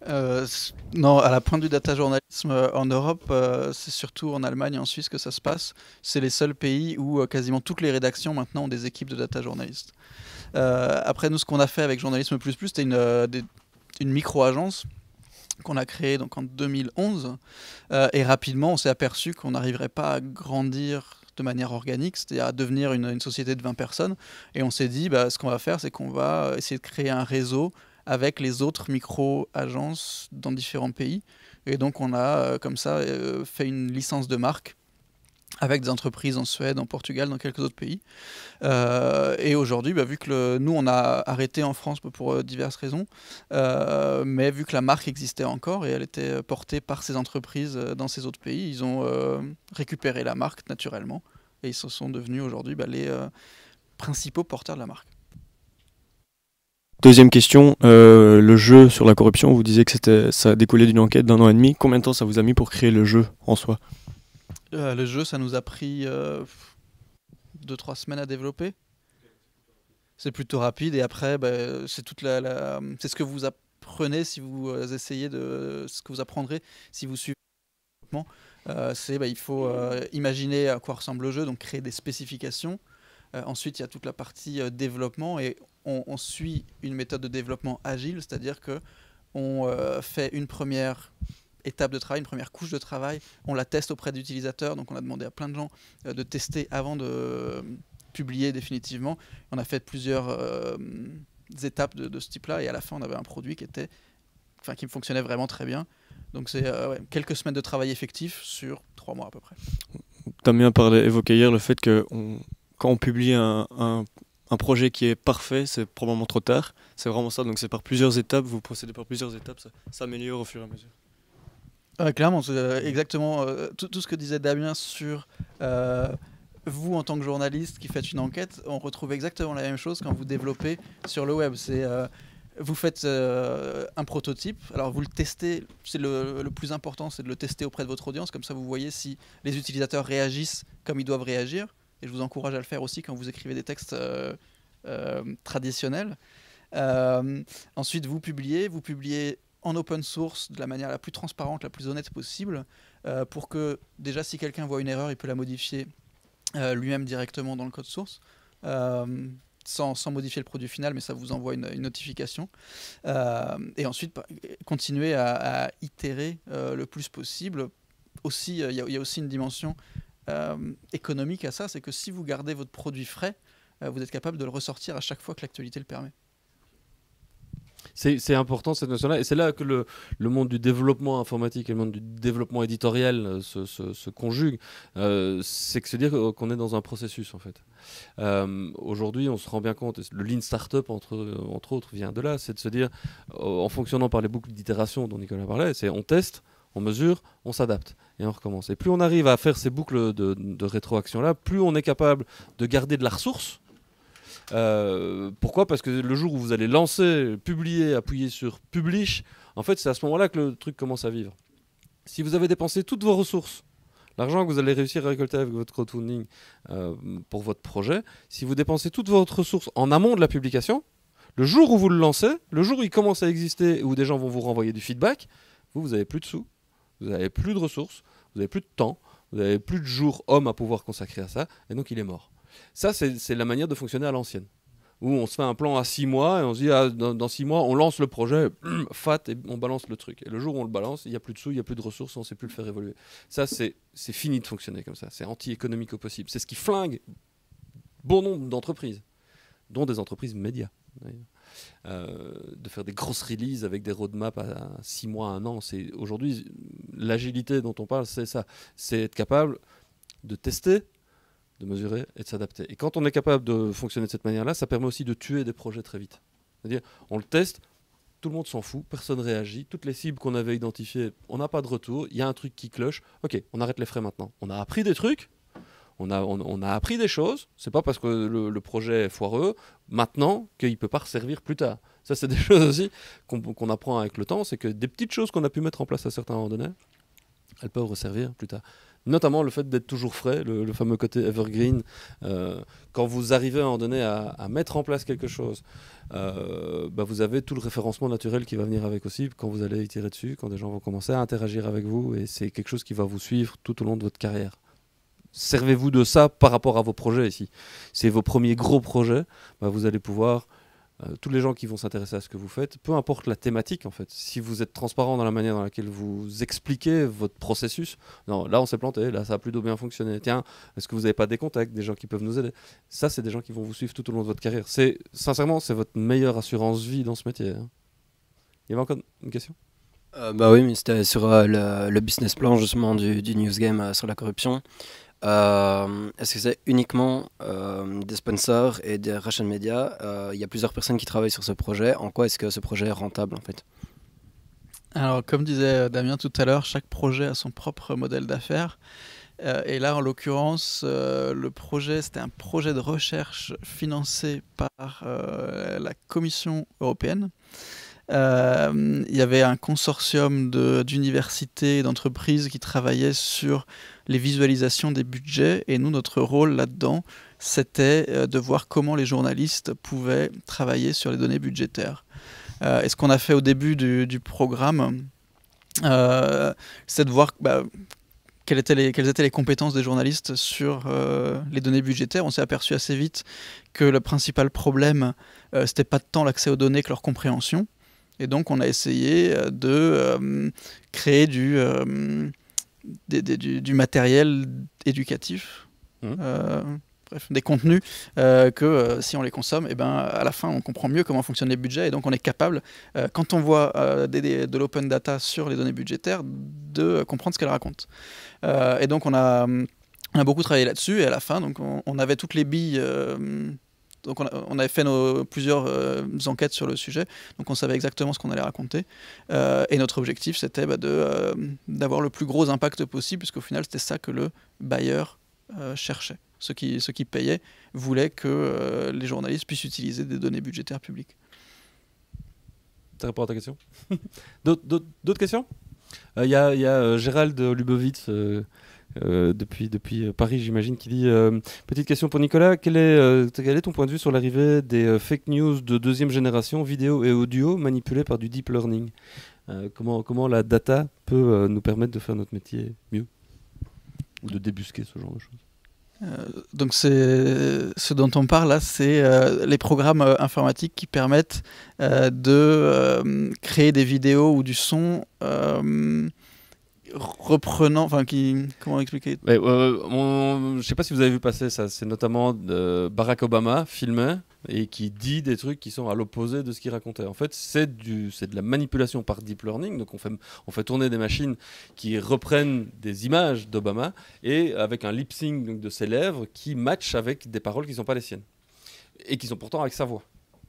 euh, non, à la pointe du data journalisme en Europe, c'est surtout en Allemagne et en Suisse que ça se passe. C'est les seuls pays où quasiment toutes les rédactions maintenant ont des équipes de data journalistes. Euh, après, nous, ce qu'on a fait avec Journalisme Plus Plus, c'était une, euh, micro-agence qu'on a créée donc en 2011 euh, et rapidement on s'est aperçu qu'on n'arriverait pas à grandir de manière organique, c'est-à-dire à devenir une, société de 20 personnes et on s'est dit bah, ce qu'on va faire c'est qu'on va essayer de créer un réseau avec les autres micro-agences dans différents pays et donc on a comme ça fait une licence de marque avec des entreprises en Suède, en Portugal, dans quelques autres pays. Euh, et aujourd'hui, bah, vu que nous, on a arrêté en France pour euh, diverses raisons, euh, mais vu que la marque existait encore et elle était portée par ces entreprises dans ces autres pays, ils ont récupéré la marque naturellement et ils se sont devenus aujourd'hui bah, les principaux porteurs de la marque. Deuxième question, le jeu sur la corruption, vous disiez que ça a décollé d'une enquête d'un an et demi. Combien de temps ça vous a mis pour créer le jeu en soi euh, le jeu, ça nous a pris 2-3 euh, semaines à développer. C'est plutôt rapide et après, bah, c'est toute la, c'est ce que vous apprenez si vous euh, essayez de, ce que vous apprendrez si vous suivez. Euh, c'est bah, il faut imaginer à quoi ressemble le jeu, donc créer des spécifications. ensuite, il y a toute la partie développement et on, on, suit une méthode de développement agile, c'est-à-dire que on fait une première étape de travail, une première couche de travail. On la teste auprès d'utilisateurs, donc on a demandé à plein de gens euh, de tester avant de euh, publier définitivement. On a fait plusieurs euh, étapes de, ce type-là et à la fin on avait un produit qui était, enfin qui fonctionnait vraiment très bien. Donc c'est quelques semaines de travail effectif sur trois mois à peu près. bien parlé, évoqué hier le fait que quand on publie un, un projet qui est parfait, c'est probablement trop tard. C'est vraiment ça, donc c'est par plusieurs étapes, vous procédez par plusieurs étapes, ça s'améliore au fur et à mesure clairement, euh, exactement euh, tout, ce que disait Damien sur euh, vous en tant que journaliste qui faites une enquête. On retrouve exactement la même chose quand vous développez sur le web. C'est vous faites un prototype, alors vous le testez, c'est le, plus important, c'est de le tester auprès de votre audience, comme ça vous voyez si les utilisateurs réagissent comme ils doivent réagir, et je vous encourage à le faire aussi quand vous écrivez des textes traditionnels. ensuite, vous publiez, vous publiez en open source de la manière la plus transparente, la plus honnête possible, euh, pour que déjà si quelqu'un voit une erreur, il peut la modifier euh, lui-même directement dans le code source. Euh, sans, modifier le produit final, mais ça vous envoie une, notification. et ensuite, bah, continuer à, itérer le plus possible. Aussi, il y, y, a aussi une dimension économique à ça, c'est que si vous gardez votre produit frais, vous êtes capable de le ressortir à chaque fois que l'actualité le permet. C'est important cette notion-là, et c'est là que le, monde du développement informatique et le monde du développement éditorial euh, se, conjuguent. Euh, c'est que se dire euh, qu'on est dans un processus en fait. Aujourd'hui, on se rend bien compte, le Lean Startup entre, entre autres vient de là, c'est de se dire, en fonctionnant par les boucles d'itération dont Nicolas parlait, c'est on teste, on mesure, on s'adapte et on recommence. Et plus on arrive à faire ces boucles de rétroaction-là, plus on est capable de garder de la ressource euh, pourquoi Parce que le jour où vous allez lancer, publier, appuyer sur publish, en fait, c'est à ce moment-là que le truc commence à vivre. Si vous avez dépensé toutes vos ressources, l'argent que vous allez réussir à récolter avec votre crowdfunding euh, pour votre projet, si vous dépensez toutes vos ressources en amont de la publication, le jour où vous le lancez, le jour où il commence à exister et où des gens vont vous renvoyer du feedback, vous, vous n'avez plus de sous, vous n'avez plus de ressources, vous n'avez plus de temps, vous n'avez plus de jours hommes à pouvoir consacrer à ça, et donc il est mort. Ça, c'est la manière de fonctionner à l'ancienne. Où on se fait un plan à six mois et on se dit, ah, dans, six mois, on lance le projet, fat, et on balance le truc. Et le jour où on le balance, il n'y a plus de sous, il n'y a plus de ressources, on ne sait plus le faire évoluer. Ça, c'est fini de fonctionner comme ça. C'est anti-économique au possible. C'est ce qui flingue bon nombre d'entreprises, dont des entreprises médias. Euh, de faire des grosses releases avec des roadmaps à six mois, un an. C'est aujourd'hui l'agilité dont on parle, c'est ça. C'est être capable de tester, de mesurer et de s'adapter. Et quand on est capable de fonctionner de cette manière-là, ça permet aussi de tuer des projets très vite. C'est-à-dire, on le teste, tout le monde s'en fout, personne réagit, toutes les cibles qu'on avait identifiées, on n'a pas de retour, il y a un truc qui cloche, ok, on arrête les frais maintenant. On a appris des trucs, on a, on, a appris des choses, c'est pas parce que le, projet est foireux, maintenant, qu'il peut pas resservir plus tard. Ça, c'est des choses aussi qu'on apprend avec le temps, c'est que des petites choses qu'on a pu mettre en place à certains moments donné, elles peuvent resservir plus tard notamment le fait d'être toujours frais, le, fameux côté evergreen. Euh, quand vous arrivez à en donner à, mettre en place quelque chose, euh, bah, vous avez tout le référencement naturel qui va venir avec aussi quand vous allez tirer dessus, quand des gens vont commencer à interagir avec vous, et c'est quelque chose qui va vous suivre tout au long de votre carrière. Servez-vous de ça par rapport à vos projets ici. Si c'est vos premiers gros projets, bah, vous allez pouvoir euh, tous les gens qui vont s'intéresser à ce que vous faites, peu importe la thématique en fait. Si vous êtes transparent dans la manière dans laquelle vous expliquez votre processus, non, là on s'est planté, là ça a plutôt bien fonctionné. Tiens, est-ce que vous n'avez pas des contacts, des gens qui peuvent nous aider Ça, c'est des gens qui vont vous suivre tout au long de votre carrière. C'est sincèrement, c'est votre meilleure assurance vie dans ce métier. Hein. Il y avait encore une question euh, Bah oui, mais c'était sur euh, le, business plan justement du, du News Game sur la corruption. Euh, est-ce que c'est uniquement euh, des sponsors et des Russian Media médias euh, Il y a plusieurs personnes qui travaillent sur ce projet. En quoi est-ce que ce projet est rentable en fait Alors, comme disait Damien tout à l'heure, chaque projet a son propre modèle d'affaires. et là, en l'occurrence, le projet, c'était un projet de recherche financé par la Commission européenne. Il y avait un consortium d'universités et d'entreprises qui travaillaient sur les visualisations des budgets. Et nous, notre rôle là-dedans, c'était euh, de voir comment les journalistes pouvaient travailler sur les données budgétaires. Euh, et ce qu'on a fait au début du, programme, euh, c'est de voir bah, quelles étaient, les, compétences des journalistes sur les données budgétaires. On s'est aperçu assez vite que le principal problème, c'était pas tant l'accès aux données que leur compréhension. Et donc, on a essayé de créer du du, matériel éducatif. Mmh. Euh, bref, des contenus euh, que euh, si on les consomme, et eh ben, à la fin, on comprend mieux comment fonctionnent les budgets et donc on est capable, quand on voit des, de l'open data sur les données budgétaires, de comprendre ce qu'elles racontent. et donc on a, on a beaucoup travaillé là-dessus et à la fin, donc on, on avait toutes les billes donc on, avait fait nos, plusieurs euh, enquêtes sur le sujet, donc on savait exactement ce qu'on allait raconter. Euh, et notre objectif, c'était bah, euh, d'avoir le plus gros impact possible, puisqu'au final, c'était ça que le bailleur cherchait. Ceux qui, ceux qui payaient voulaient que les journalistes puissent utiliser des données budgétaires publiques. Ça répond à ta question D'autres questions Il y a, y a Gérald Lubovitz euh, depuis, depuis euh, Paris, j'imagine, qu'il dit euh, Petite question pour Nicolas, quel est, ton point de vue sur l'arrivée des fake news de deuxième génération, vidéo et audio, manipulées par du deep learning comment, comment la data peut nous permettre de faire notre métier mieux Ou de débusquer ce genre de choses donc ce dont on parle là, c'est les programmes informatiques qui permettent de créer des vidéos ou du son reprenant, enfin qui, comment expliquer Je ne Je sais pas si vous avez vu passer ça, c'est notamment Barack Obama filmé et qui dit des trucs qui sont à l'opposé de ce qu'il racontait. En fait, c'est du, de la manipulation par deep learning. Donc on fait, on fait tourner des machines qui reprennent des images d'Obama et avec un lip sync de ses lèvres qui match avec des paroles qui sont pas les siennes et qui sont pourtant avec sa voix.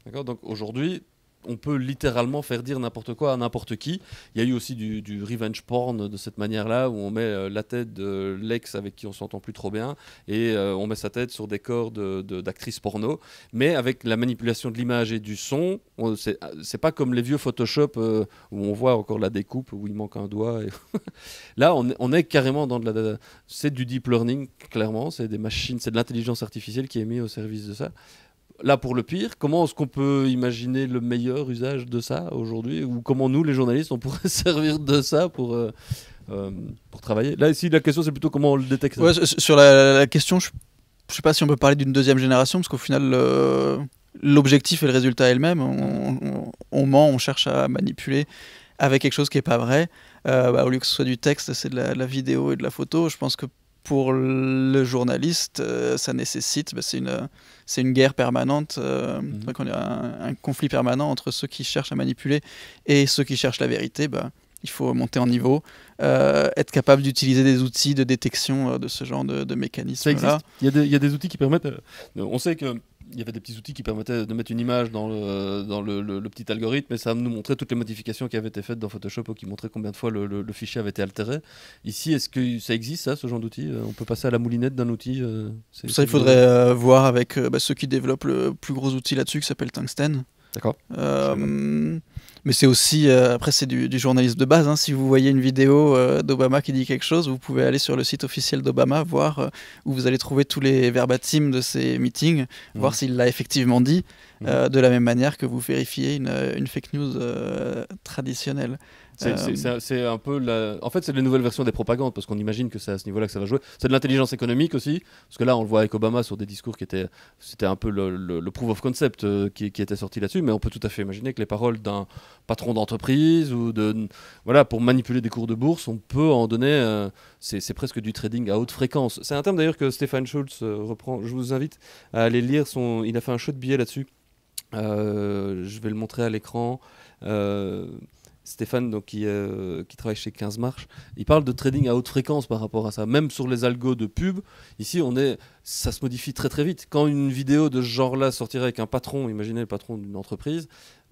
D'accord Donc aujourd'hui, on peut littéralement faire dire n'importe quoi à n'importe qui. Il y a eu aussi du, revenge porn de cette manière-là, où on met euh, la tête de l'ex avec qui on s'entend plus trop bien, et euh, on met sa tête sur des corps d'actrices porno. Mais avec la manipulation de l'image et du son, c'est pas comme les vieux Photoshop euh, où on voit encore la découpe, où il manque un doigt. Là, on, est carrément dans de la... C'est du deep learning, clairement. C'est des machines, c'est de l'intelligence artificielle qui est mise au service de ça là pour le pire, comment est-ce qu'on peut imaginer le meilleur usage de ça aujourd'hui Ou comment nous, les journalistes, on pourrait servir de ça pour, euh, euh, pour travailler Là, ici, la question, c'est plutôt comment on le détecte. sur la, question, je ne sais pas si on peut parler d'une deuxième génération, parce qu'au final, l'objectif et le résultat est le même. On, on, ment, on cherche à manipuler avec quelque chose qui n'est pas vrai. Euh, bah, au lieu que ce soit du texte, c'est de la vidéo et de la photo. Je pense que pour le journaliste, euh, ça nécessite, bah, c'est une, c'est une guerre permanente, euh, mhm. un, conflit permanent entre ceux qui cherchent à manipuler et ceux qui cherchent la vérité. Bah, il faut monter en niveau, euh, être capable d'utiliser des outils de détection de ce genre de, mécanisme. Ça existe. Il y, il y, a des outils qui permettent. on sait que il y avait des petits outils qui permettaient de mettre une image dans le, le, petit algorithme et ça nous montrait toutes les modifications qui avaient été faites dans Photoshop ou qui montraient combien de fois le, fichier avait été altéré. Ici, est-ce que ça existe, ce genre d'outil euh, On peut passer à la moulinette d'un outil euh, Ça, il faudrait euh, voir avec bah, ceux qui développent le plus gros outil là-dessus qui s'appelle Tungsten. D'accord. Mais c'est aussi, euh, après, c'est du, journaliste journalisme de base. Hein. Si vous voyez une vidéo euh, d'Obama qui dit quelque chose, vous pouvez aller sur le site officiel d'Obama, voir euh, où vous allez trouver tous les verbatim de ses meetings, mmh. voir s'il l'a effectivement dit, mmh. de la même manière que vous vérifiez une fake news traditionnelle. Euh, c'est un peu la... En fait, c'est la nouvelle version des propagandes, parce qu'on imagine que c'est à ce niveau-là que ça va jouer. C'est de l'intelligence économique aussi, parce que là, on le voit avec Obama sur des discours qui étaient. C'était un peu le, proof of concept euh, qui, était sorti là-dessus, mais on peut tout à fait imaginer que les paroles d'un patron d'entreprise ou de. Voilà, pour manipuler des cours de bourse, on peut en donner. Euh, c'est presque du trading à haute fréquence. C'est un terme d'ailleurs que Stéphane Schultz reprend. Je vous invite à aller lire son. Il a fait un show de billets là-dessus. je vais le montrer à l'écran. Euh, Stéphane, donc, qui, euh, travaille chez 15 Marches, il parle de trading à haute fréquence par rapport à ça. Même sur les algos de pub, ici, on est, ça se modifie très très vite. Quand une vidéo de ce genre-là sortirait avec un patron, imaginez le patron d'une entreprise,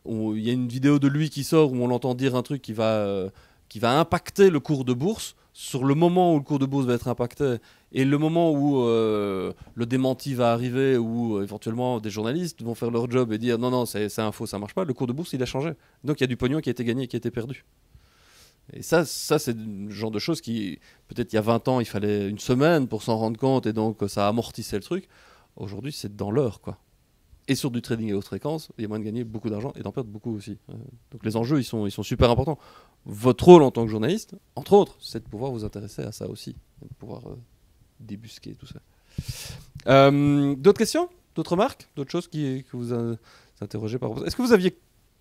il y a une vidéo de lui qui sort où on l'entend dire un truc qui va euh, qui va impacter le cours de bourse, sur le moment où le cours de bourse va être impacté et le moment où euh, le démenti va arriver, ou euh, éventuellement des journalistes vont faire leur job et dire non, non, c'est un faux, ça marche pas, le cours de bourse il a changé. Donc il y a du pognon qui a été gagné et qui a été perdu. Et ça, ça c'est le genre de choses qui, peut-être il y a 20 ans, il fallait une semaine pour s'en rendre compte et donc ça amortissait le truc. Aujourd'hui, c'est dans l'heure, quoi. Et sur du trading à haute fréquence, il y a moyen de gagner beaucoup d'argent et d'en perdre beaucoup aussi. Euh, donc les enjeux, ils sont, ils sont super importants votre rôle en tant que journaliste, entre autres, c'est de pouvoir vous intéresser à ça aussi, de pouvoir euh, débusquer tout ça. Euh, d'autres questions D'autres remarques D'autres choses qui, que vous euh, interrogez par Est-ce que vous aviez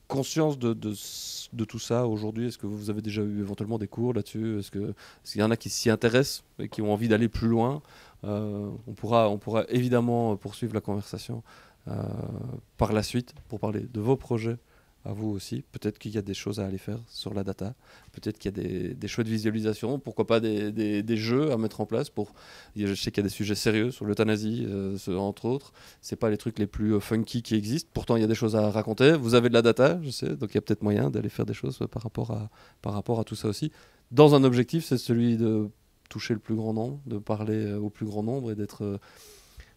conscience de, tout ça aujourd'hui Est-ce que vous avez déjà eu éventuellement des cours là-dessus Est-ce qu'il y en a qui s'y intéressent et qui ont envie d'aller plus loin on, pourra, on pourra évidemment poursuivre la conversation par la suite pour parler de vos projets à vous aussi. Peut-être qu'il y a des choses à aller faire sur la data. Peut-être qu'il y a des, des choix de visualisation. Pourquoi pas des, des, jeux à mettre en place pour. Je sais qu'il y a des sujets sérieux sur l'euthanasie, euh, entre autres. C'est pas les trucs les plus euh, funky qui existent. Pourtant, il y a des choses à raconter. Vous avez de la data, je sais. Donc, il y a peut-être moyen d'aller faire des choses par rapport à, par rapport à tout ça aussi. Dans un objectif, c'est celui de toucher le plus grand nombre, de parler euh, au plus grand nombre et d'être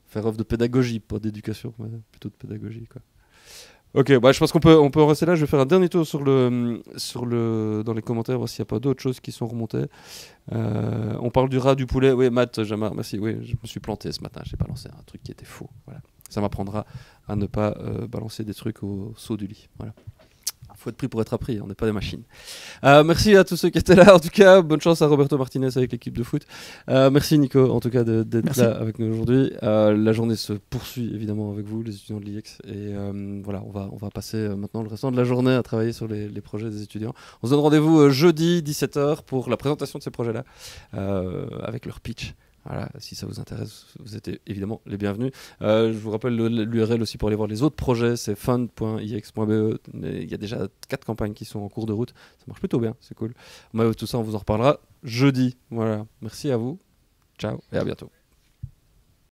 faire œuvre de pédagogie, pas d'éducation, plutôt de pédagogie, quoi. Ok, bah, je pense qu'on peut, on rester là. Je vais faire un dernier tour sur le, sur le, dans les commentaires, voir s'il n'y a pas d'autres choses qui sont remontées. Euh, on parle du rat, du poulet. Oui, Matt, Jamar, merci. Oui, je me suis planté ce matin. J'ai balancé un truc qui était faux. Ça m'apprendra à ne pas euh, balancer des trucs au, au saut du lit. Voilà faut être pris pour être appris, on n'est pas des machines. Euh, merci à tous ceux qui étaient là, en tout cas, bonne chance à Roberto Martinez avec l'équipe de foot. Euh, merci Nico, en tout cas, d'être là avec nous aujourd'hui. Euh, la journée se poursuit évidemment avec vous, les étudiants de l'IEX, et voilà, on va, on va passer maintenant le restant de la journée à travailler sur les, les projets des étudiants. On se donne rendez-vous jeudi 17h pour la présentation de ces projets-là, avec leur pitch. Voilà, si ça vous intéresse, vous êtes évidemment les bienvenus. Euh, je vous rappelle l'URL aussi pour aller voir les autres projets, c'est fund.ix.be. Il y a déjà quatre campagnes qui sont en cours de route. Ça marche plutôt bien, c'est cool. Moi, tout ça, on vous en reparlera jeudi. Voilà, merci à vous. Ciao et à bientôt.